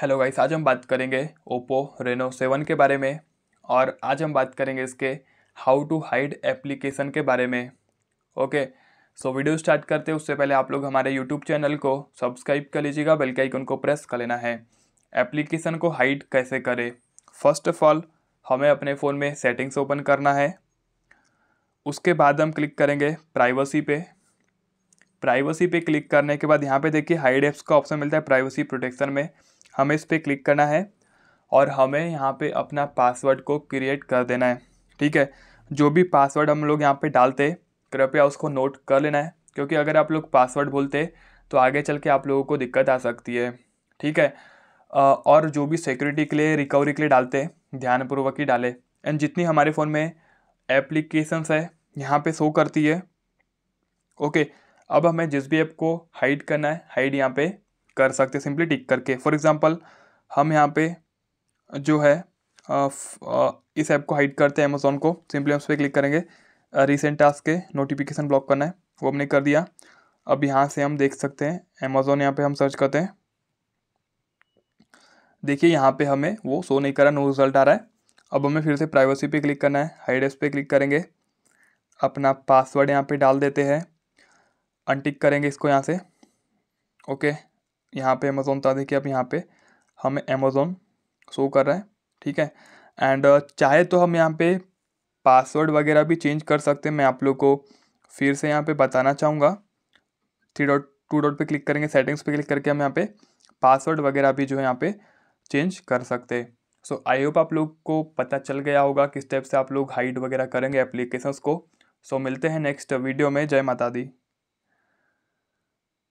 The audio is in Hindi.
हेलो गाइस आज हम बात करेंगे ओप्पो रेनो सेवन के बारे में और आज हम बात करेंगे इसके हाउ टू हाइड एप्लीकेशन के बारे में ओके सो वीडियो स्टार्ट करते हैं उससे पहले आप लोग हमारे यूट्यूब चैनल को सब्सक्राइब कर लीजिएगा बेल के आइकन को प्रेस कर लेना है एप्लीकेशन को हाइड कैसे करें फर्स्ट ऑफ ऑल हमें अपने फ़ोन में सेटिंग्स ओपन करना है उसके बाद हम क्लिक करेंगे प्राइवेसी पे प्राइवेसी पे क्लिक करने के बाद यहाँ पे देखिए हाइड ऐप्स का ऑप्शन मिलता है प्राइवेसी प्रोटेक्शन में हमें इस पर क्लिक करना है और हमें यहाँ पे अपना पासवर्ड को क्रिएट कर देना है ठीक है जो भी पासवर्ड हम लोग यहाँ पे डालते कृपया उसको नोट कर लेना है क्योंकि अगर आप लोग पासवर्ड बोलते तो आगे चल के आप लोगों को दिक्कत आ सकती है ठीक है और जो भी सिक्योरिटी के लिए रिकवरी के लिए डालते ध्यानपूर्वक ही डालें एंड जितनी हमारे फ़ोन में एप्लीकेशंस है यहाँ पे शो करती है ओके अब हमें जिस भी ऐप को हाइड करना है हाइड यहाँ पे कर सकते सिंपली टिक करके फॉर एग्जांपल हम यहाँ पे जो है आ, आ, इस ऐप को हाइड करते हैं अमेज़ोन को सिंपली हम उस पर क्लिक करेंगे रिसेंट टास्क के नोटिफिकेशन ब्लॉक करना है वो हमने कर दिया अब यहाँ से हम देख सकते हैं अमेज़ोन यहाँ पे हम सर्च करते हैं देखिए यहाँ पे हमें वो शो नहीं करा नो रिजल्ट आ रहा है अब हमें फिर से प्राइवेसी पे क्लिक करना है हाइड एस पे क्लिक करेंगे अपना पासवर्ड यहाँ पे डाल देते हैं अनटिक करेंगे इसको यहाँ से ओके यहाँ पे अमेज़ोन बता देखिए कि अब यहाँ पे हमें अमेज़ोन शो कर रहा है ठीक है एंड uh, चाहे तो हम यहाँ पे पासवर्ड वगैरह भी चेंज कर सकते हैं मैं आप लोग को फिर से यहाँ पे बताना चाहूँगा थ्री डॉट टू डॉट पे क्लिक करेंगे सेटिंग्स पे क्लिक करके हम यहाँ पे पासवर्ड वगैरह भी जो है यहाँ पे चेंज कर सकते हैं सो आई होप आप लोग को पता चल गया होगा किस टाइप से आप लोग हाइड वगैरह करेंगे एप्लीकेशंस को सो so, मिलते हैं नेक्स्ट वीडियो में जय माता दी